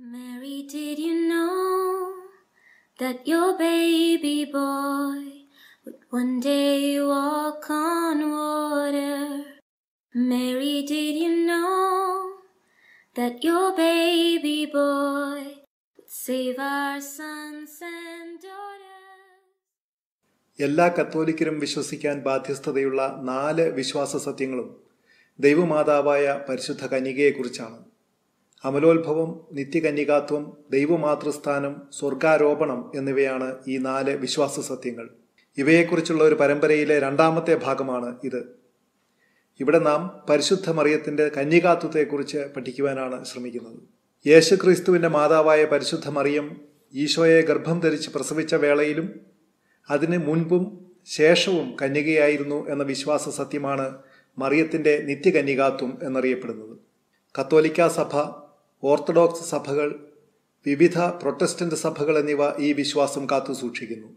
Mary, did you know that your baby boy would one day walk on water? Mary, did you know that your baby boy would save our sons and daughters? എല്ലാ കത്തോലിക്കരും വിശ്വസിക്കാൻ ബാധ്യസ്ഥതയുള്ള നാല് വിശ്വാസ സത്യങ്ങളും ദൈവമാതാവായ പരിശുദ്ധ കനികയെക്കുറിച്ചാണ് അമലോത്ഭവം നിത്യകന്യകാത്വം ദൈവമാതൃസ്ഥാനം സ്വർഗാരോപണം എന്നിവയാണ് ഈ നാല് വിശ്വാസ സത്യങ്ങൾ ഇവയെക്കുറിച്ചുള്ള ഒരു പരമ്പരയിലെ രണ്ടാമത്തെ ഭാഗമാണ് ഇത് ഇവിടെ നാം പരിശുദ്ധ മറിയത്തിന്റെ കന്യകാത്വത്തെക്കുറിച്ച് പഠിക്കുവാനാണ് ശ്രമിക്കുന്നത് യേശുക്രിസ്തുവിന്റെ മാതാവായ പരിശുദ്ധ മറിയം ഈശോയെ ഗർഭം ധരിച്ച് പ്രസവിച്ച വേളയിലും അതിന് മുൻപും ശേഷവും കന്യകയായിരുന്നു എന്ന വിശ്വാസ സത്യമാണ് മറിയത്തിന്റെ നിത്യകന്യകാത്വം എന്നറിയപ്പെടുന്നത് കത്തോലിക്ക സഭ ഓർത്തഡോക്സ് സഭകൾ വിവിധ പ്രൊട്ടസ്റ്റന്റ് സഭകൾ എന്നിവ ഈ വിശ്വാസം കാത്തു സൂക്ഷിക്കുന്നു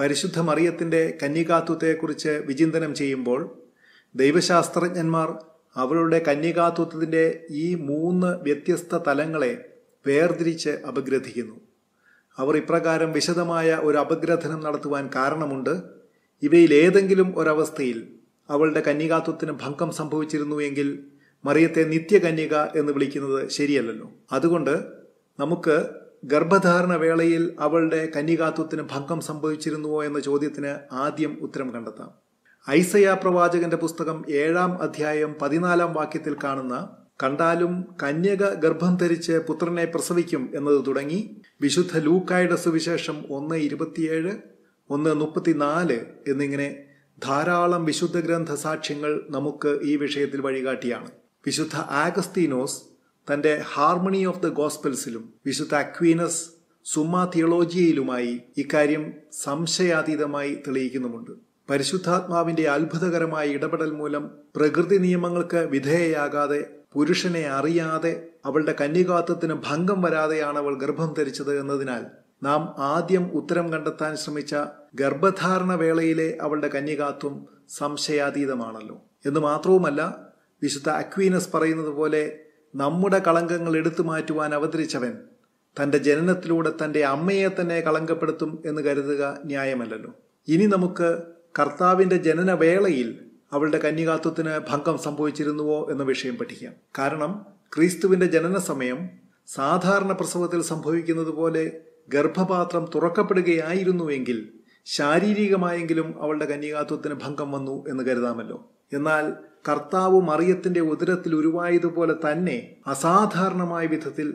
പരിശുദ്ധ മറിയത്തിന്റെ കന്യകാത്വത്തെക്കുറിച്ച് വിചിന്തനം ചെയ്യുമ്പോൾ ദൈവശാസ്ത്രജ്ഞന്മാർ അവളുടെ കന്യകാത്വത്തിന്റെ ഈ മൂന്ന് വ്യത്യസ്ത തലങ്ങളെ വേർതിരിച്ച് അപഗ്രഥിക്കുന്നു അവർ ഇപ്രകാരം വിശദമായ ഒരു അപഗ്രഥനം നടത്തുവാൻ കാരണമുണ്ട് ഇവയിലേതെങ്കിലും ഒരവസ്ഥയിൽ അവളുടെ കന്യകാത്വത്തിന് ഭംഗം സംഭവിച്ചിരുന്നുവെങ്കിൽ മറിയത്തെ നിത്യകന്യക എന്ന് വിളിക്കുന്നത് ശരിയല്ലല്ലോ അതുകൊണ്ട് നമുക്ക് ഗർഭധാരണ വേളയിൽ അവളുടെ കന്യകാത്വത്തിന് ഭംഗം സംഭവിച്ചിരുന്നുവോ എന്ന ചോദ്യത്തിന് ആദ്യം ഉത്തരം കണ്ടെത്താം ഐസയ പ്രവാചകന്റെ പുസ്തകം ഏഴാം അധ്യായം പതിനാലാം വാക്യത്തിൽ കാണുന്ന കണ്ടാലും കന്യക ഗർഭം ധരിച്ച് പുത്രനെ പ്രസവിക്കും എന്നത് തുടങ്ങി വിശുദ്ധ ലൂക്കായുടെ സുവിശേഷം ഒന്ന് ഇരുപത്തിയേഴ് ഒന്ന് മുപ്പത്തിനാല് എന്നിങ്ങനെ ധാരാളം വിശുദ്ധ ഗ്രന്ഥ സാക്ഷ്യങ്ങൾ നമുക്ക് ഈ വിഷയത്തിൽ വഴികാട്ടിയാണ് വിശുദ്ധ ആഗസ്തീനോസ് തന്റെ ഹാർമണി ഓഫ് ദ ഗോസ്പെൽസിലും വിശുദ്ധ അക്വീനസ് സുമ തിയോളോജിയയിലുമായി ഇക്കാര്യം സംശയാതീതമായി തെളിയിക്കുന്നുമുണ്ട് പരിശുദ്ധാത്മാവിന്റെ അത്ഭുതകരമായ ഇടപെടൽ മൂലം പ്രകൃതി നിയമങ്ങൾക്ക് വിധേയയാകാതെ പുരുഷനെ അറിയാതെ അവളുടെ കന്യകാത്വത്തിന് ഭംഗം വരാതെയാണ് അവൾ ഗർഭം ധരിച്ചത് എന്നതിനാൽ നാം ആദ്യം ഉത്തരം കണ്ടെത്താൻ ശ്രമിച്ച ഗർഭധാരണ വേളയിലെ അവളുടെ കന്യകാത്വം സംശയാതീതമാണല്ലോ എന്ന് മാത്രവുമല്ല വിശുദ്ധ അക്വീനസ് പറയുന്നത് പോലെ നമ്മുടെ കളങ്കങ്ങൾ എടുത്തു മാറ്റുവാൻ അവതരിച്ചവൻ തൻ്റെ ജനനത്തിലൂടെ തൻ്റെ അമ്മയെ തന്നെ കളങ്കപ്പെടുത്തും എന്ന് കരുതുക ന്യായമല്ലല്ലോ ഇനി നമുക്ക് കർത്താവിൻ്റെ ജനനവേളയിൽ അവളുടെ കന്യകാത്വത്തിന് ഭംഗം സംഭവിച്ചിരുന്നുവോ എന്ന വിഷയം പഠിക്കാം കാരണം ക്രിസ്തുവിൻ്റെ ജനന സമയം സാധാരണ പ്രസവത്തിൽ സംഭവിക്കുന്നത് പോലെ ഗർഭപാത്രം തുറക്കപ്പെടുകയായിരുന്നുവെങ്കിൽ ശാരീരികമായെങ്കിലും അവളുടെ കന്യകാത്വത്തിന് ഭംഗം വന്നു എന്ന് കരുതാമല്ലോ എന്നാൽ കർത്താവ് മറിയത്തിന്റെ ഉദരത്തിൽ ഉരുവായതുപോലെ തന്നെ അസാധാരണമായ വിധത്തിൽ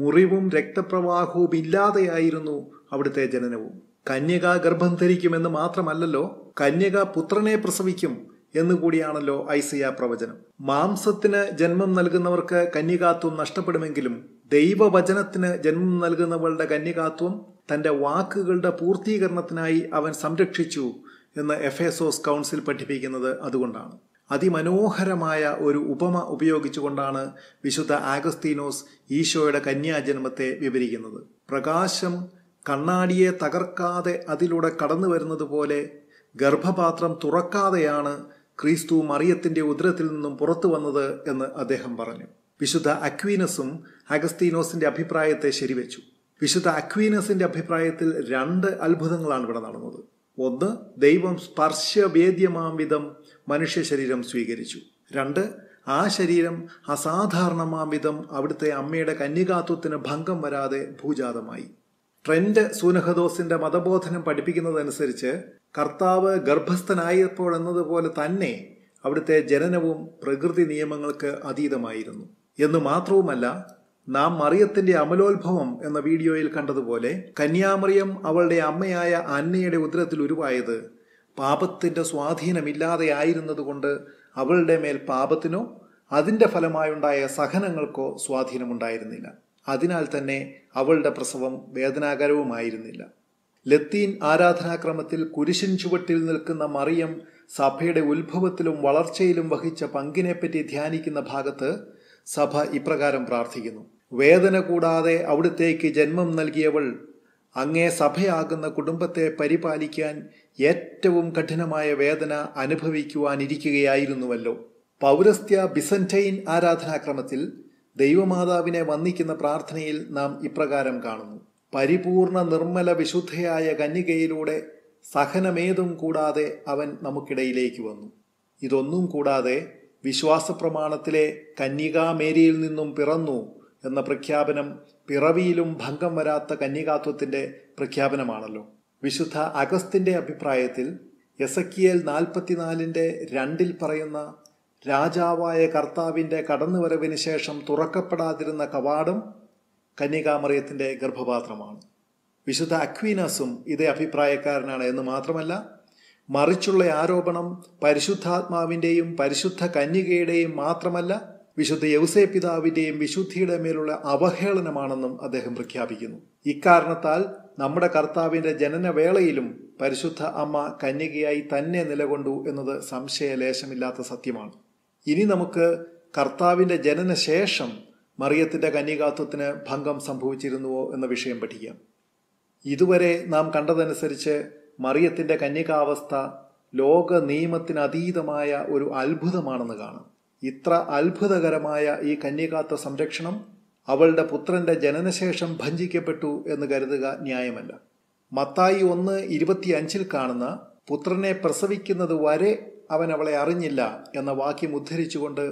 മുറിവും രക്തപ്രവാഹവും ഇല്ലാതെയായിരുന്നു അവിടുത്തെ ജനനവും കന്യക ഗർഭം ധരിക്കുമെന്ന് മാത്രമല്ലല്ലോ കന്യക പുത്രനെ പ്രസവിക്കും എന്നുകൂടിയാണല്ലോ ഐസിയ പ്രവചനം മാംസത്തിന് ജന്മം നൽകുന്നവർക്ക് കന്യകാത്വം നഷ്ടപ്പെടുമെങ്കിലും ദൈവവചനത്തിന് ജന്മം നൽകുന്നവളുടെ കന്യകാത്വം തന്റെ വാക്കുകളുടെ പൂർത്തീകരണത്തിനായി അവൻ സംരക്ഷിച്ചു എന്ന് എഫ് കൗൺസിൽ പഠിപ്പിക്കുന്നത് അതുകൊണ്ടാണ് അതിമനോഹരമായ ഒരു ഉപമ ഉപയോഗിച്ചുകൊണ്ടാണ് വിശുദ്ധ ആഗസ്തീനോസ് ഈശോയുടെ കന്യാജന്മത്തെ വിവരിക്കുന്നത് പ്രകാശം കണ്ണാടിയെ തകർക്കാതെ അതിലൂടെ കടന്നു വരുന്നത് പോലെ ഗർഭപാത്രം തുറക്കാതെയാണ് ക്രിസ്തു മറിയത്തിന്റെ ഉദരത്തിൽ നിന്നും പുറത്തു വന്നത് എന്ന് അദ്ദേഹം പറഞ്ഞു വിശുദ്ധ അക്വീനസും അഗസ്തീനോസിന്റെ അഭിപ്രായത്തെ ശരിവെച്ചു വിശുദ്ധ അക്വീനസിന്റെ അഭിപ്രായത്തിൽ രണ്ട് അത്ഭുതങ്ങളാണ് ഇവിടെ നടന്നത് ഒന്ന് ദൈവം സ്പർശവേദ്യമാം വിധം മനുഷ്യ ശരീരം സ്വീകരിച്ചു രണ്ട് ആ ശരീരം അസാധാരണമാവിധം അവിടുത്തെ അമ്മയുടെ കന്യകാത്വത്തിന് ഭംഗം വരാതെ ഭൂജാതമായി ട്രെൻഡ് സൂനഹദോസിന്റെ മതബോധനം പഠിപ്പിക്കുന്നതനുസരിച്ച് കർത്താവ് ഗർഭസ്ഥനായപ്പോൾ എന്നതുപോലെ തന്നെ അവിടുത്തെ ജനനവും പ്രകൃതി നിയമങ്ങൾക്ക് അതീതമായിരുന്നു എന്നു മാത്രവുമല്ല നാം മറിയത്തിന്റെ അമലോത്ഭവം എന്ന വീഡിയോയിൽ കണ്ടതുപോലെ കന്യാമറിയം അവളുടെ അമ്മയായ അന്നയുടെ ഉദരത്തിൽ ഉരുവായത് പാപത്തിൻ്റെ സ്വാധീനമില്ലാതെയായിരുന്നതുകൊണ്ട് അവളുടെ മേൽ പാപത്തിനോ അതിൻ്റെ ഫലമായുണ്ടായ സഹനങ്ങൾക്കോ സ്വാധീനമുണ്ടായിരുന്നില്ല അതിനാൽ തന്നെ അവളുടെ പ്രസവം വേദനാകരവുമായിരുന്നില്ല ലത്തീൻ ആരാധനാക്രമത്തിൽ കുരിശിൻ ചുവട്ടിൽ നിൽക്കുന്ന മറിയം സഭയുടെ ഉത്ഭവത്തിലും വളർച്ചയിലും വഹിച്ച പങ്കിനെപ്പറ്റി ധ്യാനിക്കുന്ന ഭാഗത്ത് സഭ ഇപ്രകാരം പ്രാർത്ഥിക്കുന്നു വേദന കൂടാതെ അവിടുത്തേക്ക് ജന്മം നൽകിയവൾ അങ്ങേ സഭയാകുന്ന കുടുംബത്തെ പരിപാലിക്കാൻ ഏറ്റവും കഠിനമായ വേദന അനുഭവിക്കുവാനിരിക്കുകയായിരുന്നുവല്ലോ പൗരസ്ത്യ ബിസന്റൈൻ ആരാധനാക്രമത്തിൽ ദൈവമാതാവിനെ വന്ദിക്കുന്ന പ്രാർത്ഥനയിൽ നാം ഇപ്രകാരം കാണുന്നു പരിപൂർണ നിർമ്മല വിശുദ്ധയായ കന്യകയിലൂടെ സഹനമേതും കൂടാതെ അവൻ നമുക്കിടയിലേക്ക് വന്നു ഇതൊന്നും കൂടാതെ വിശ്വാസപ്രമാണത്തിലെ കന്യകാമേരിയിൽ നിന്നും പിറന്നു എന്ന പ്രഖ്യാപനം പിറവിയിലും ഭംഗം വരാത്ത കന്യകാത്വത്തിൻ്റെ പ്രഖ്യാപനമാണല്ലോ വിശുദ്ധ അഗസ്തിൻ്റെ അഭിപ്രായത്തിൽ എസക്കിയേൽ നാൽപ്പത്തിനാലിൻ്റെ രണ്ടിൽ പറയുന്ന രാജാവായ കർത്താവിൻ്റെ കടന്നുവരവിന് ശേഷം തുറക്കപ്പെടാതിരുന്ന കവാടം കന്യകാമറിയത്തിൻ്റെ ഗർഭപാത്രമാണ് വിശുദ്ധ അക്വീനസും ഇതേ അഭിപ്രായക്കാരനാണ് എന്ന് മാത്രമല്ല മറിച്ചുള്ള ആരോപണം പരിശുദ്ധാത്മാവിൻ്റെയും പരിശുദ്ധ കന്യകയുടെയും മാത്രമല്ല വിശുദ്ധ യൗസേ പിതാവിന്റെയും വിശുദ്ധിയുടെ മേലുള്ള അവഹേളനമാണെന്നും അദ്ദേഹം പ്രഖ്യാപിക്കുന്നു ഇക്കാരണത്താൽ നമ്മുടെ കർത്താവിന്റെ ജനനവേളയിലും പരിശുദ്ധ അമ്മ കന്യകയായി തന്നെ നിലകൊണ്ടു എന്നത് സംശയലേശമില്ലാത്ത സത്യമാണ് ഇനി നമുക്ക് കർത്താവിന്റെ ജനനശേഷം മറിയത്തിന്റെ കന്യകാത്വത്തിന് ഭംഗം സംഭവിച്ചിരുന്നുവോ എന്ന വിഷയം പഠിക്കാം ഇതുവരെ നാം കണ്ടതനുസരിച്ച് മറിയത്തിന്റെ കന്യകാവസ്ഥ ലോക നിയമത്തിനതീതമായ ഒരു അത്ഭുതമാണെന്ന് കാണാം ഇത്ര അത്ഭുതകരമായ ഈ കന്യകാത്ത സംരക്ഷണം അവളുടെ പുത്രന്റെ ജനനശേഷം ഭഞ്ചിക്കപ്പെട്ടു എന്ന് കരുതുക ന്യായമല്ല മത്തായി ഒന്ന് ഇരുപത്തിയഞ്ചിൽ കാണുന്ന പുത്രനെ പ്രസവിക്കുന്നത് വരെ അവൻ അവളെ അറിഞ്ഞില്ല എന്ന വാക്യം ഉദ്ധരിച്ചുകൊണ്ട്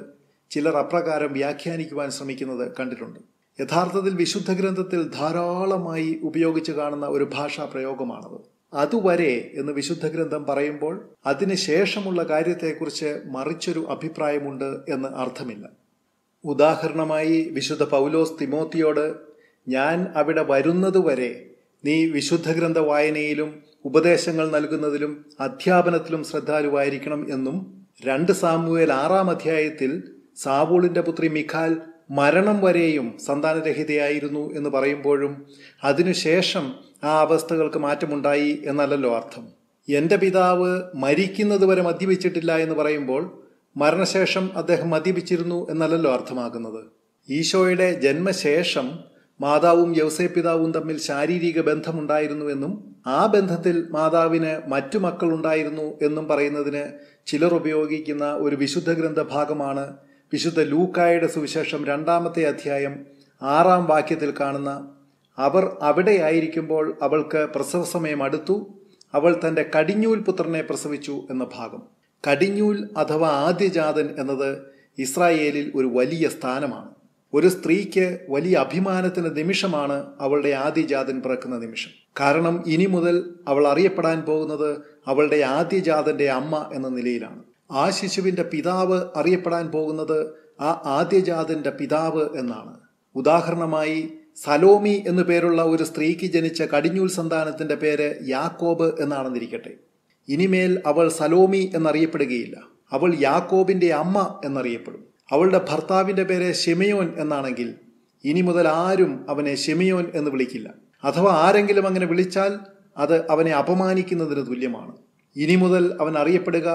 ചിലർ അപ്രകാരം വ്യാഖ്യാനിക്കുവാൻ ശ്രമിക്കുന്നത് കണ്ടിട്ടുണ്ട് യഥാർത്ഥത്തിൽ വിശുദ്ധ ഗ്രന്ഥത്തിൽ ധാരാളമായി ഉപയോഗിച്ച് കാണുന്ന ഒരു ഭാഷാ പ്രയോഗമാണത് അതുവരെ എന്ന് വിശുദ്ധ ഗ്രന്ഥം പറയുമ്പോൾ അതിനുശേഷമുള്ള കാര്യത്തെക്കുറിച്ച് മറിച്ചൊരു അഭിപ്രായമുണ്ട് എന്ന് അർത്ഥമില്ല ഉദാഹരണമായി വിശുദ്ധ പൗലോസ് തിമോത്തിയോട് ഞാൻ അവിടെ വരുന്നതുവരെ നീ വിശുദ്ധ ഗ്രന്ഥ വായനയിലും ഉപദേശങ്ങൾ നൽകുന്നതിലും അധ്യാപനത്തിലും ശ്രദ്ധാലുവായിരിക്കണം എന്നും രണ്ട് സാമൂഹ്യൽ ആറാം അധ്യായത്തിൽ സാവൂളിന്റെ പുത്രി മിഖാൽ മരണം വരെയും സന്താനരഹിതയായിരുന്നു എന്ന് പറയുമ്പോഴും അതിനുശേഷം ആ അവസ്ഥകൾക്ക് മാറ്റമുണ്ടായി എന്നല്ലല്ലോ അർത്ഥം എൻ്റെ പിതാവ് മരിക്കുന്നത് വരെ മദ്യപിച്ചിട്ടില്ല എന്ന് പറയുമ്പോൾ മരണശേഷം അദ്ദേഹം മദ്യപിച്ചിരുന്നു എന്നല്ലല്ലോ അർത്ഥമാകുന്നത് ഈശോയുടെ ജന്മശേഷം മാതാവും പിതാവും തമ്മിൽ ശാരീരിക ബന്ധമുണ്ടായിരുന്നുവെന്നും ആ ബന്ധത്തിൽ മാതാവിന് മറ്റു മക്കളുണ്ടായിരുന്നു എന്നും പറയുന്നതിന് ചിലർ ഉപയോഗിക്കുന്ന ഒരു വിശുദ്ധ ഗ്രന്ഥ ഭാഗമാണ് വിശുദ്ധ ലൂക്കായുടെ സുവിശേഷം രണ്ടാമത്തെ അധ്യായം ആറാം വാക്യത്തിൽ കാണുന്ന അവർ അവിടെയായിരിക്കുമ്പോൾ അവൾക്ക് പ്രസവ സമയം അടുത്തു അവൾ തൻ്റെ കടിഞ്ഞൂൽ പുത്രനെ പ്രസവിച്ചു എന്ന ഭാഗം കടിഞ്ഞൂൽ അഥവാ ആദ്യജാതൻ എന്നത് ഇസ്രായേലിൽ ഒരു വലിയ സ്ഥാനമാണ് ഒരു സ്ത്രീക്ക് വലിയ അഭിമാനത്തിന് നിമിഷമാണ് അവളുടെ ആദ്യജാതൻ പിറക്കുന്ന നിമിഷം കാരണം ഇനി മുതൽ അവൾ അറിയപ്പെടാൻ പോകുന്നത് അവളുടെ ആദ്യജാതന്റെ അമ്മ എന്ന നിലയിലാണ് ആ ശിശുവിൻ്റെ പിതാവ് അറിയപ്പെടാൻ പോകുന്നത് ആ ആദ്യജാതൻ്റെ പിതാവ് എന്നാണ് ഉദാഹരണമായി സലോമി എന്നു പേരുള്ള ഒരു സ്ത്രീക്ക് ജനിച്ച കടിഞ്ഞൂൽ സന്താനത്തിൻ്റെ പേര് യാക്കോബ് എന്നാണെന്നിരിക്കട്ടെ ഇനിമേൽ അവൾ സലോമി എന്നറിയപ്പെടുകയില്ല അവൾ യാക്കോബിൻ്റെ അമ്മ എന്നറിയപ്പെടും അവളുടെ ഭർത്താവിൻ്റെ പേര് ഷെമിയോൻ എന്നാണെങ്കിൽ ഇനി മുതൽ ആരും അവനെ ഷെമിയോൻ എന്ന് വിളിക്കില്ല അഥവാ ആരെങ്കിലും അങ്ങനെ വിളിച്ചാൽ അത് അവനെ അപമാനിക്കുന്നതിന് തുല്യമാണ് ഇനി മുതൽ അവൻ അറിയപ്പെടുക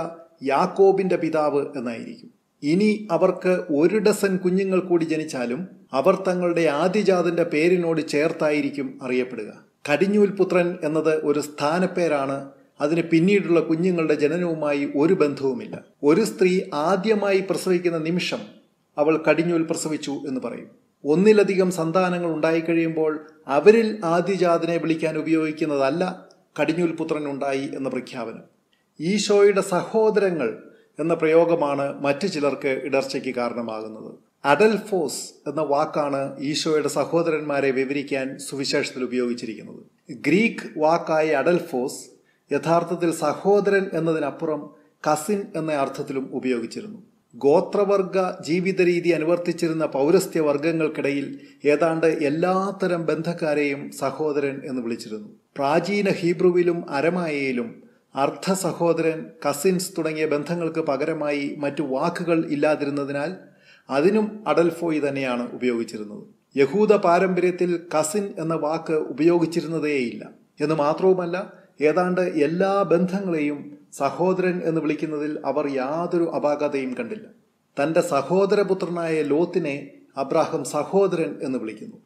യാക്കോബിന്റെ പിതാവ് എന്നായിരിക്കും ഇനി അവർക്ക് ഒരു ഡസൻ കുഞ്ഞുങ്ങൾ കൂടി ജനിച്ചാലും അവർ തങ്ങളുടെ ആദിജാതിന്റെ പേരിനോട് ചേർത്തായിരിക്കും അറിയപ്പെടുക കടിഞ്ഞൂൽ പുത്രൻ എന്നത് ഒരു സ്ഥാനപ്പേരാണ് അതിന് പിന്നീടുള്ള കുഞ്ഞുങ്ങളുടെ ജനനവുമായി ഒരു ബന്ധവുമില്ല ഒരു സ്ത്രീ ആദ്യമായി പ്രസവിക്കുന്ന നിമിഷം അവൾ കടിഞ്ഞൂൽ പ്രസവിച്ചു എന്ന് പറയും ഒന്നിലധികം സന്താനങ്ങൾ ഉണ്ടായിക്കഴിയുമ്പോൾ അവരിൽ ആദിജാതിനെ വിളിക്കാൻ ഉപയോഗിക്കുന്നതല്ല കടിഞ്ഞൂൽ പുത്രൻ ഉണ്ടായി എന്ന പ്രഖ്യാപനം ഈശോയുടെ സഹോദരങ്ങൾ എന്ന പ്രയോഗമാണ് മറ്റു ചിലർക്ക് ഇടർച്ചയ്ക്ക് കാരണമാകുന്നത് അഡൽഫോസ് എന്ന വാക്കാണ് ഈശോയുടെ സഹോദരന്മാരെ വിവരിക്കാൻ സുവിശേഷത്തിൽ ഉപയോഗിച്ചിരിക്കുന്നത് ഗ്രീക്ക് വാക്കായ അഡൽഫോസ് യഥാർത്ഥത്തിൽ സഹോദരൻ എന്നതിനപ്പുറം കസിൻ എന്ന അർത്ഥത്തിലും ഉപയോഗിച്ചിരുന്നു ഗോത്രവർഗ ജീവിത രീതി അനുവർത്തിച്ചിരുന്ന പൗരസ്ത്യ വർഗങ്ങൾക്കിടയിൽ ഏതാണ്ട് എല്ലാത്തരം ബന്ധക്കാരെയും സഹോദരൻ എന്ന് വിളിച്ചിരുന്നു പ്രാചീന ഹീബ്രുവിലും അരമായയിലും അർദ്ധ സഹോദരൻ കസിൻസ് തുടങ്ങിയ ബന്ധങ്ങൾക്ക് പകരമായി മറ്റു വാക്കുകൾ ഇല്ലാതിരുന്നതിനാൽ അതിനും അഡൽഫോയി തന്നെയാണ് ഉപയോഗിച്ചിരുന്നത് യഹൂദ പാരമ്പര്യത്തിൽ കസിൻ എന്ന വാക്ക് ഉപയോഗിച്ചിരുന്നതേയില്ല എന്ന് മാത്രവുമല്ല ഏതാണ്ട് എല്ലാ ബന്ധങ്ങളെയും സഹോദരൻ എന്ന് വിളിക്കുന്നതിൽ അവർ യാതൊരു അപാകതയും കണ്ടില്ല തൻ്റെ സഹോദരപുത്രനായ ലോത്തിനെ അബ്രാഹം സഹോദരൻ എന്ന് വിളിക്കുന്നു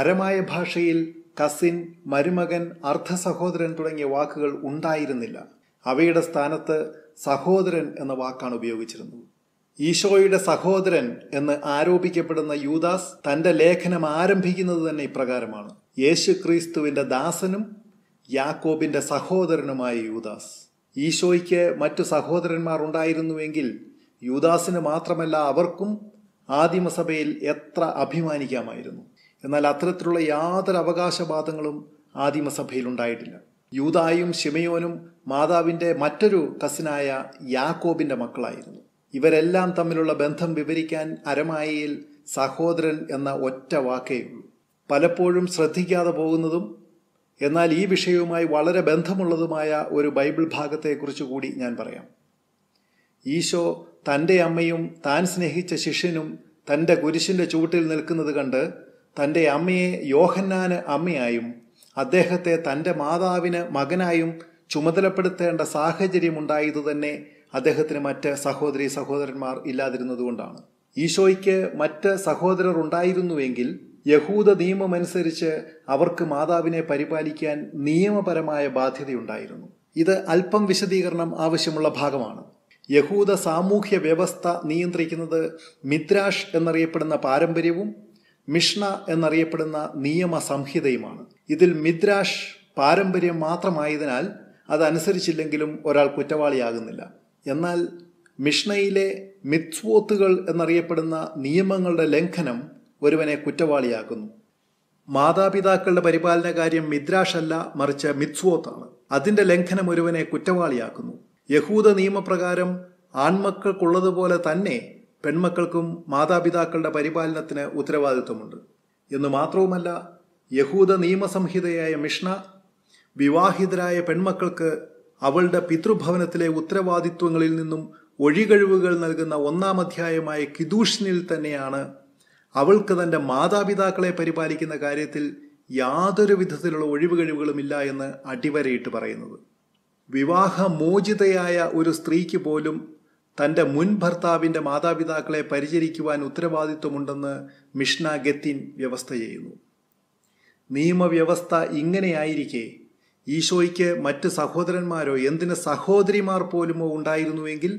അരമായ ഭാഷയിൽ കസിൻ മരുമകൻ അർദ്ധ സഹോദരൻ തുടങ്ങിയ വാക്കുകൾ ഉണ്ടായിരുന്നില്ല അവയുടെ സ്ഥാനത്ത് സഹോദരൻ എന്ന വാക്കാണ് ഉപയോഗിച്ചിരുന്നത് ഈശോയുടെ സഹോദരൻ എന്ന് ആരോപിക്കപ്പെടുന്ന യൂദാസ് തന്റെ ലേഖനം ആരംഭിക്കുന്നത് തന്നെ ഇപ്രകാരമാണ് യേശു ക്രിസ്തുവിന്റെ ദാസനും യാക്കോബിന്റെ സഹോദരനുമായ യൂദാസ് ഈശോയ്ക്ക് മറ്റു സഹോദരന്മാർ ഉണ്ടായിരുന്നുവെങ്കിൽ യൂദാസിന് മാത്രമല്ല അവർക്കും ആദിമസഭയിൽ എത്ര അഭിമാനിക്കാമായിരുന്നു എന്നാൽ അത്തരത്തിലുള്ള യാതൊരു അവകാശവാദങ്ങളും ഉണ്ടായിട്ടില്ല യൂതായും ഷിമയോനും മാതാവിൻ്റെ മറ്റൊരു കസിനായ യാക്കോബിൻ്റെ മക്കളായിരുന്നു ഇവരെല്ലാം തമ്മിലുള്ള ബന്ധം വിവരിക്കാൻ അരമായയിൽ സഹോദരൻ എന്ന ഒറ്റ വാക്കേയുള്ളൂ പലപ്പോഴും ശ്രദ്ധിക്കാതെ പോകുന്നതും എന്നാൽ ഈ വിഷയവുമായി വളരെ ബന്ധമുള്ളതുമായ ഒരു ബൈബിൾ ഭാഗത്തെക്കുറിച്ച് കൂടി ഞാൻ പറയാം ഈശോ തൻ്റെ അമ്മയും താൻ സ്നേഹിച്ച ശിഷ്യനും തൻ്റെ കുരിശിൻ്റെ ചുവട്ടിൽ നിൽക്കുന്നത് കണ്ട് തൻ്റെ അമ്മയെ യോഹന്നാന് അമ്മയായും അദ്ദേഹത്തെ തൻ്റെ മാതാവിന് മകനായും ചുമതലപ്പെടുത്തേണ്ട സാഹചര്യമുണ്ടായതു തന്നെ അദ്ദേഹത്തിന് മറ്റ് സഹോദരി സഹോദരന്മാർ ഇല്ലാതിരുന്നതുകൊണ്ടാണ് ഈശോയ്ക്ക് മറ്റ് സഹോദരർ ഉണ്ടായിരുന്നുവെങ്കിൽ യഹൂദ നിയമമനുസരിച്ച് അവർക്ക് മാതാവിനെ പരിപാലിക്കാൻ നിയമപരമായ ബാധ്യതയുണ്ടായിരുന്നു ഇത് അല്പം വിശദീകരണം ആവശ്യമുള്ള ഭാഗമാണ് യഹൂദ സാമൂഹ്യ വ്യവസ്ഥ നിയന്ത്രിക്കുന്നത് മിദ്രാഷ് എന്നറിയപ്പെടുന്ന പാരമ്പര്യവും മിഷ്ണ എന്നറിയപ്പെടുന്ന നിയമ സംഹിതയുമാണ് ഇതിൽ മിദ്രാഷ് പാരമ്പര്യം മാത്രമായതിനാൽ അതനുസരിച്ചില്ലെങ്കിലും ഒരാൾ കുറ്റവാളിയാകുന്നില്ല എന്നാൽ മിഷ്ണയിലെ മിത്സ്വോത്തുകൾ എന്നറിയപ്പെടുന്ന നിയമങ്ങളുടെ ലംഘനം ഒരുവനെ കുറ്റവാളിയാക്കുന്നു മാതാപിതാക്കളുടെ പരിപാലന കാര്യം മിദ്രാഷ് അല്ല മറിച്ച് മിത്സ്വോത്താണ് അതിന്റെ ലംഘനം ഒരുവനെ കുറ്റവാളിയാക്കുന്നു യഹൂദ നിയമപ്രകാരം ആൺമക്കൾക്കുള്ളതുപോലെ തന്നെ പെൺമക്കൾക്കും മാതാപിതാക്കളുടെ പരിപാലനത്തിന് ഉത്തരവാദിത്വമുണ്ട് എന്ന് മാത്രവുമല്ല യഹൂദ നിയമസംഹിതയായ മിഷ്ണ വിവാഹിതരായ പെൺമക്കൾക്ക് അവളുടെ പിതൃഭവനത്തിലെ ഉത്തരവാദിത്വങ്ങളിൽ നിന്നും ഒഴികഴിവുകൾ നൽകുന്ന ഒന്നാം അധ്യായമായ കിദൂഷിനിൽ തന്നെയാണ് അവൾക്ക് തൻ്റെ മാതാപിതാക്കളെ പരിപാലിക്കുന്ന കാര്യത്തിൽ യാതൊരു വിധത്തിലുള്ള ഇല്ല എന്ന് അടിവരയിട്ട് പറയുന്നത് വിവാഹമോചിതയായ ഒരു സ്ത്രീക്ക് പോലും തൻ്റെ മുൻ ഭർത്താവിൻ്റെ മാതാപിതാക്കളെ പരിചരിക്കുവാൻ ഉത്തരവാദിത്വമുണ്ടെന്ന് മിഷ്ണ ഗത്തിൻ വ്യവസ്ഥ ചെയ്യുന്നു നിയമവ്യവസ്ഥ ഇങ്ങനെയായിരിക്കെ ഈശോയ്ക്ക് മറ്റ് സഹോദരന്മാരോ എന്തിന് സഹോദരിമാർ പോലുമോ ഉണ്ടായിരുന്നുവെങ്കിൽ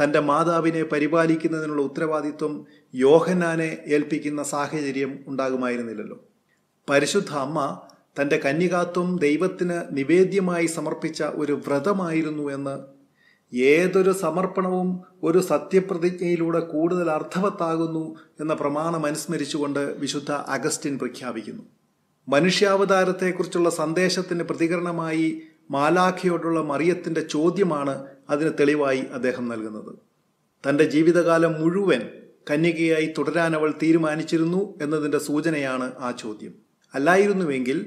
തൻ്റെ മാതാവിനെ പരിപാലിക്കുന്നതിനുള്ള ഉത്തരവാദിത്വം യോഹനാനെ ഏൽപ്പിക്കുന്ന സാഹചര്യം ഉണ്ടാകുമായിരുന്നില്ലല്ലോ പരിശുദ്ധ അമ്മ തൻ്റെ കന്യകാത്വം ദൈവത്തിന് നിവേദ്യമായി സമർപ്പിച്ച ഒരു വ്രതമായിരുന്നു എന്ന് ഏതൊരു സമർപ്പണവും ഒരു സത്യപ്രതിജ്ഞയിലൂടെ കൂടുതൽ അർത്ഥവത്താകുന്നു എന്ന പ്രമാണം അനുസ്മരിച്ചുകൊണ്ട് വിശുദ്ധ അഗസ്റ്റിൻ പ്രഖ്യാപിക്കുന്നു മനുഷ്യാവതാരത്തെക്കുറിച്ചുള്ള സന്ദേശത്തിന് പ്രതികരണമായി മാലാഖയോടുള്ള മറിയത്തിൻ്റെ ചോദ്യമാണ് അതിന് തെളിവായി അദ്ദേഹം നൽകുന്നത് തൻ്റെ ജീവിതകാലം മുഴുവൻ കന്യകയായി തുടരാൻ അവൾ തീരുമാനിച്ചിരുന്നു എന്നതിൻ്റെ സൂചനയാണ് ആ ചോദ്യം അല്ലായിരുന്നുവെങ്കിൽ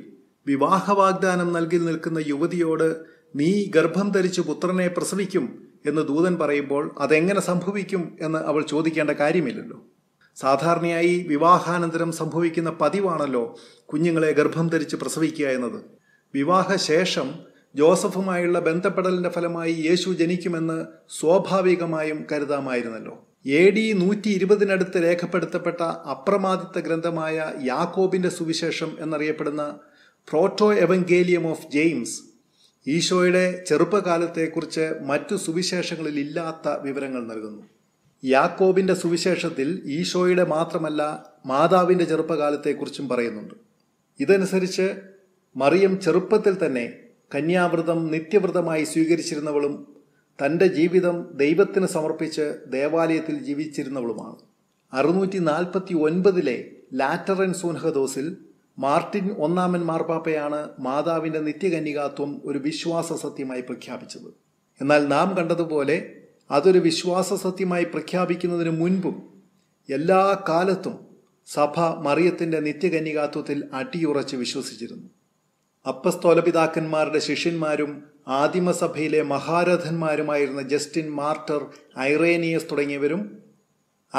വിവാഹ വാഗ്ദാനം നൽകി നിൽക്കുന്ന യുവതിയോട് നീ ഗർഭം ധരിച്ച് പുത്രനെ പ്രസവിക്കും എന്ന് ദൂതൻ പറയുമ്പോൾ അതെങ്ങനെ സംഭവിക്കും എന്ന് അവൾ ചോദിക്കേണ്ട കാര്യമില്ലല്ലോ സാധാരണയായി വിവാഹാനന്തരം സംഭവിക്കുന്ന പതിവാണല്ലോ കുഞ്ഞുങ്ങളെ ഗർഭം ധരിച്ച് പ്രസവിക്കുക എന്നത് വിവാഹശേഷം ജോസഫുമായുള്ള ബന്ധപ്പെടലിന്റെ ഫലമായി യേശു ജനിക്കുമെന്ന് സ്വാഭാവികമായും കരുതാമായിരുന്നല്ലോ എ ഡി നൂറ്റി ഇരുപതിനടുത്ത് രേഖപ്പെടുത്തപ്പെട്ട അപ്രമാദിത്ത ഗ്രന്ഥമായ യാക്കോബിന്റെ സുവിശേഷം എന്നറിയപ്പെടുന്ന പ്രോട്ടോ എവങ്കേലിയം ഓഫ് ജെയിംസ് ഈശോയുടെ ചെറുപ്പകാലത്തെക്കുറിച്ച് മറ്റു സുവിശേഷങ്ങളിൽ ഇല്ലാത്ത വിവരങ്ങൾ നൽകുന്നു യാക്കോബിന്റെ സുവിശേഷത്തിൽ ഈശോയുടെ മാത്രമല്ല മാതാവിന്റെ ചെറുപ്പകാലത്തെക്കുറിച്ചും പറയുന്നുണ്ട് ഇതനുസരിച്ച് മറിയം ചെറുപ്പത്തിൽ തന്നെ കന്യാവ്രതം നിത്യവ്രതമായി സ്വീകരിച്ചിരുന്നവളും തൻ്റെ ജീവിതം ദൈവത്തിന് സമർപ്പിച്ച് ദേവാലയത്തിൽ ജീവിച്ചിരുന്നവളുമാണ് അറുന്നൂറ്റി നാൽപ്പത്തി ഒൻപതിലെ ലാറ്ററൻ സൂൻഹദോസിൽ മാർട്ടിൻ ഒന്നാമൻ മാർപ്പാപ്പയാണ് മാതാവിൻ്റെ നിത്യകന്യകാത്വം ഒരു വിശ്വാസ സത്യമായി പ്രഖ്യാപിച്ചത് എന്നാൽ നാം കണ്ടതുപോലെ അതൊരു വിശ്വാസ സത്യമായി പ്രഖ്യാപിക്കുന്നതിന് മുൻപും എല്ലാ കാലത്തും സഭ മറിയത്തിൻ്റെ നിത്യകന്യകാത്വത്തിൽ അടിയുറച്ച് വിശ്വസിച്ചിരുന്നു അപ്പസ്തോലപിതാക്കന്മാരുടെ ശിഷ്യന്മാരും ആദിമസഭയിലെ മഹാരഥന്മാരുമായിരുന്ന ജസ്റ്റിൻ മാർട്ടർ ഐറേനിയസ് തുടങ്ങിയവരും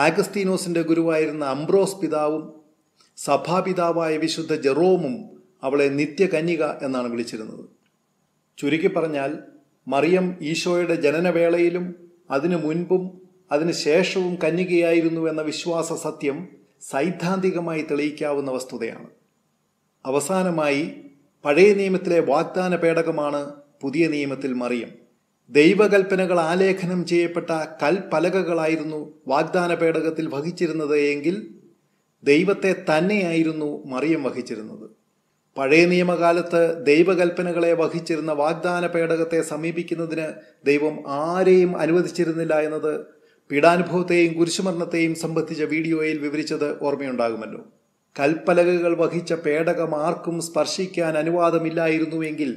ആഗസ്തീനോസിന്റെ ഗുരുവായിരുന്ന അംബ്രോസ് പിതാവും സഭാപിതാവായ വിശുദ്ധ ജെറോമും അവളെ നിത്യകന്യക എന്നാണ് വിളിച്ചിരുന്നത് ചുരുക്കി പറഞ്ഞാൽ മറിയം ഈശോയുടെ ജനനവേളയിലും അതിനു മുൻപും അതിനു ശേഷവും കന്യകയായിരുന്നു എന്ന വിശ്വാസ സത്യം സൈദ്ധാന്തികമായി തെളിയിക്കാവുന്ന വസ്തുതയാണ് അവസാനമായി പഴയ നിയമത്തിലെ വാഗ്ദാന പേടകമാണ് പുതിയ നിയമത്തിൽ മറിയം ദൈവകൽപ്പനകൾ ആലേഖനം ചെയ്യപ്പെട്ട കൽപ്പലകകളായിരുന്നു വാഗ്ദാന പേടകത്തിൽ വഹിച്ചിരുന്നത് എങ്കിൽ ദൈവത്തെ തന്നെയായിരുന്നു മറിയം വഹിച്ചിരുന്നത് പഴയ നിയമകാലത്ത് ദൈവകൽപ്പനകളെ വഹിച്ചിരുന്ന വാഗ്ദാന പേടകത്തെ സമീപിക്കുന്നതിന് ദൈവം ആരെയും അനുവദിച്ചിരുന്നില്ല എന്നത് പീഡാനുഭവത്തെയും കുരിശുമരണത്തെയും സംബന്ധിച്ച വീഡിയോയിൽ വിവരിച്ചത് ഓർമ്മയുണ്ടാകുമല്ലോ കൽപ്പലകകൾ വഹിച്ച പേടകം ആർക്കും സ്പർശിക്കാൻ അനുവാദമില്ലായിരുന്നുവെങ്കിൽ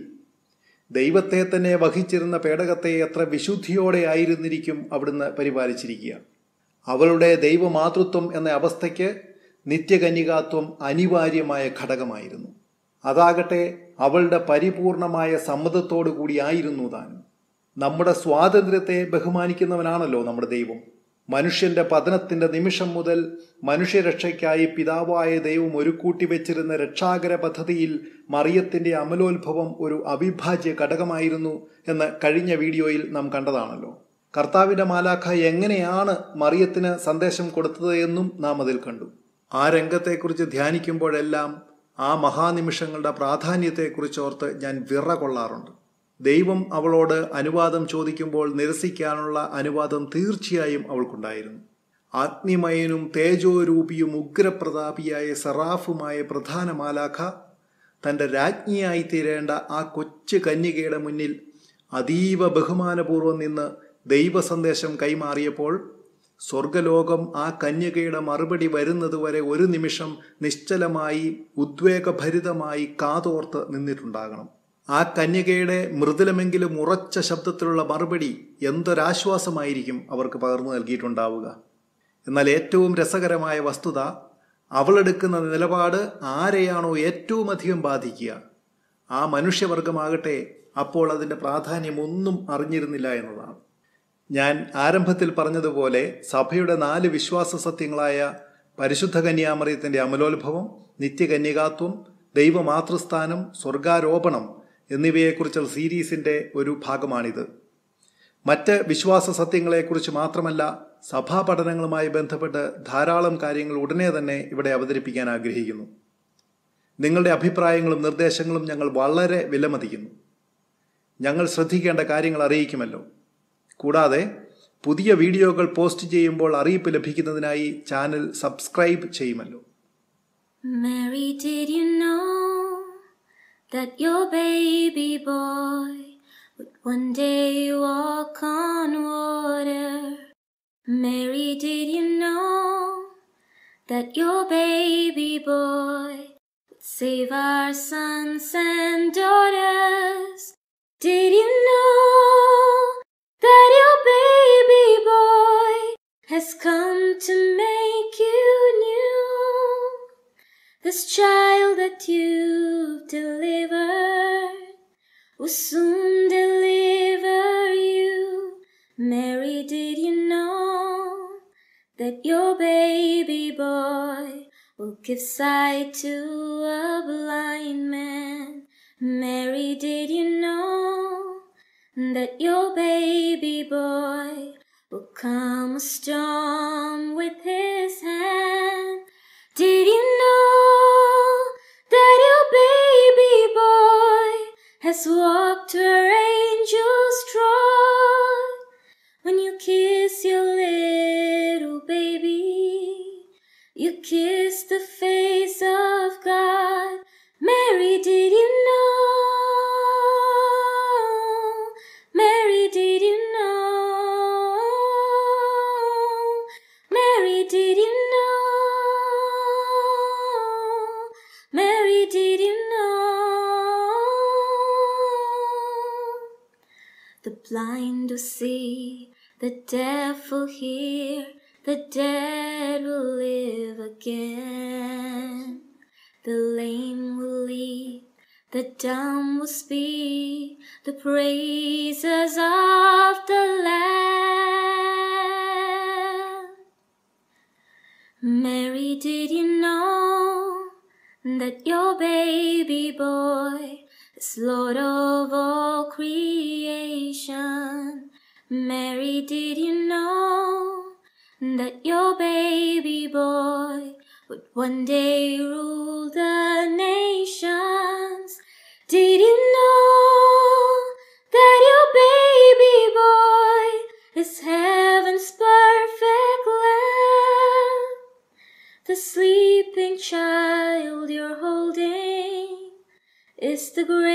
ദൈവത്തെ തന്നെ വഹിച്ചിരുന്ന പേടകത്തെ എത്ര വിശുദ്ധിയോടെ ആയിരുന്നിരിക്കും അവിടുന്ന് പരിപാലിച്ചിരിക്കുക അവളുടെ ദൈവമാതൃത്വം എന്ന അവസ്ഥയ്ക്ക് നിത്യകനികാത്വം അനിവാര്യമായ ഘടകമായിരുന്നു അതാകട്ടെ അവളുടെ പരിപൂർണമായ സമ്മതത്തോടു കൂടിയായിരുന്നു താനും നമ്മുടെ സ്വാതന്ത്ര്യത്തെ ബഹുമാനിക്കുന്നവനാണല്ലോ നമ്മുടെ ദൈവം മനുഷ്യന്റെ പതനത്തിന്റെ നിമിഷം മുതൽ മനുഷ്യരക്ഷയ്ക്കായി പിതാവായ ദൈവം ഒരുക്കൂട്ടി വെച്ചിരുന്ന രക്ഷാകര പദ്ധതിയിൽ മറിയത്തിന്റെ അമലോത്ഭവം ഒരു അവിഭാജ്യ ഘടകമായിരുന്നു എന്ന് കഴിഞ്ഞ വീഡിയോയിൽ നാം കണ്ടതാണല്ലോ കർത്താവിന്റെ മാലാഖ എങ്ങനെയാണ് മറിയത്തിന് സന്ദേശം കൊടുത്തത് എന്നും നാം അതിൽ കണ്ടു ആ രംഗത്തെക്കുറിച്ച് ധ്യാനിക്കുമ്പോഴെല്ലാം ആ മഹാനിമിഷങ്ങളുടെ പ്രാധാന്യത്തെക്കുറിച്ച് ഓർത്ത് ഞാൻ വിറ കൊള്ളാറുണ്ട് ദൈവം അവളോട് അനുവാദം ചോദിക്കുമ്പോൾ നിരസിക്കാനുള്ള അനുവാദം തീർച്ചയായും അവൾക്കുണ്ടായിരുന്നു ആത്മീമയനും തേജോരൂപിയും ഉഗ്രപ്രതാപിയായ സറാഫുമായ പ്രധാന മാലാഖ തൻ്റെ രാജ്ഞിയായി തീരേണ്ട ആ കൊച്ചു കന്യകയുടെ മുന്നിൽ അതീവ ബഹുമാനപൂർവ്വം നിന്ന് ദൈവസന്ദേശം കൈമാറിയപ്പോൾ സ്വർഗലോകം ആ കന്യകയുടെ മറുപടി വരുന്നതുവരെ ഒരു നിമിഷം നിശ്ചലമായി ഉദ്വേഗഭരിതമായി കാതോർത്ത് നിന്നിട്ടുണ്ടാകണം ആ കന്യകയുടെ മൃദുലമെങ്കിലും ഉറച്ച ശബ്ദത്തിലുള്ള മറുപടി എന്തൊരാശ്വാസമായിരിക്കും അവർക്ക് പകർന്നു നൽകിയിട്ടുണ്ടാവുക എന്നാൽ ഏറ്റവും രസകരമായ വസ്തുത അവളെടുക്കുന്ന നിലപാട് ആരെയാണോ ഏറ്റവും അധികം ബാധിക്കുക ആ മനുഷ്യവർഗമാകട്ടെ അപ്പോൾ അതിൻ്റെ പ്രാധാന്യമൊന്നും അറിഞ്ഞിരുന്നില്ല എന്നതാണ് ഞാൻ ആരംഭത്തിൽ പറഞ്ഞതുപോലെ സഭയുടെ നാല് വിശ്വാസ സത്യങ്ങളായ പരിശുദ്ധ കന്യാമറിയത്തിന്റെ അമലോത്ഭവം നിത്യകന്യകാത്വം ദൈവമാതൃസ്ഥാനം സ്വർഗാരോപണം എന്നിവയെക്കുറിച്ചുള്ള സീരീസിന്റെ ഒരു ഭാഗമാണിത് മറ്റ് വിശ്വാസ സത്യങ്ങളെക്കുറിച്ച് മാത്രമല്ല സഭാ പഠനങ്ങളുമായി ബന്ധപ്പെട്ട് ധാരാളം കാര്യങ്ങൾ ഉടനെ തന്നെ ഇവിടെ അവതരിപ്പിക്കാൻ ആഗ്രഹിക്കുന്നു നിങ്ങളുടെ അഭിപ്രായങ്ങളും നിർദ്ദേശങ്ങളും ഞങ്ങൾ വളരെ വിലമതിക്കുന്നു ഞങ്ങൾ ശ്രദ്ധിക്കേണ്ട കാര്യങ്ങൾ അറിയിക്കുമല്ലോ കൂടാതെ പുതിയ വീഡിയോകൾ പോസ്റ്റ് ചെയ്യുമ്പോൾ അറിയിപ്പ് ലഭിക്കുന്നതിനായി ചാനൽ സബ്സ്ക്രൈബ് ചെയ്യുമല്ലോ Mary, did you know that your baby boy would one day walk on water? Mary, did you know that your baby boy would save our sons and daughters? Did you know? has come to make you new. This child that you've delivered will soon deliver you. Mary, did you know that your baby boy will give sight to a blind man? Mary, did you know that your baby boy will come a storm him. The blind will see, the deaf will hear, the dead will live again. The lame will leap, the dumb will speak, the praises of the Lamb. Mary, did you know that your baby boy? Lord of all creation. Mary, did you know that your baby boy would one day rule the nations? Did you know that your baby boy is heaven's perfect lamb? The sleeping child you're holding is the great